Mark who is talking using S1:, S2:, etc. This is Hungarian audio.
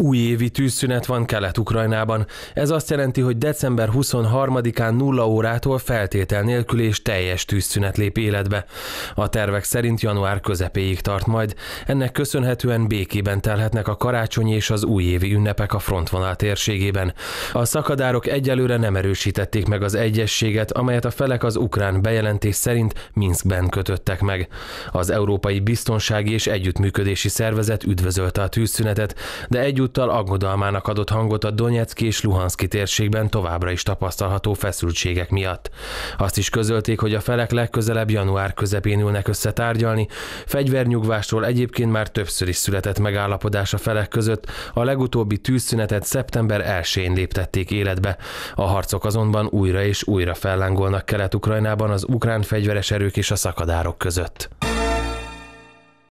S1: Újévi tűzszünet van Kelet-Ukrajnában. Ez azt jelenti, hogy december 23-án 0 órától feltétel nélkül és teljes tűzszünet lép életbe. A tervek szerint január közepéig tart majd. Ennek köszönhetően békében telhetnek a karácsonyi és az újévi ünnepek a frontvonal térségében. A szakadárok egyelőre nem erősítették meg az egyességet, amelyet a felek az ukrán bejelentés szerint Minskben kötöttek meg. Az Európai Biztonsági és Együttműködési Szervezet üdvözölte a tűzszünetet, de együtt ezúttal aggodalmának adott hangot a Donetszki és Luhanszki térségben továbbra is tapasztalható feszültségek miatt. Azt is közölték, hogy a felek legközelebb január közepén ülnek össze tárgyalni. Fegyvernyugvástól egyébként már többször is született megállapodás a felek között, a legutóbbi tűzszünetet szeptember 1-én léptették életbe. A harcok azonban újra és újra fellángolnak Kelet-Ukrajnában az ukrán fegyveres erők és a szakadárok között.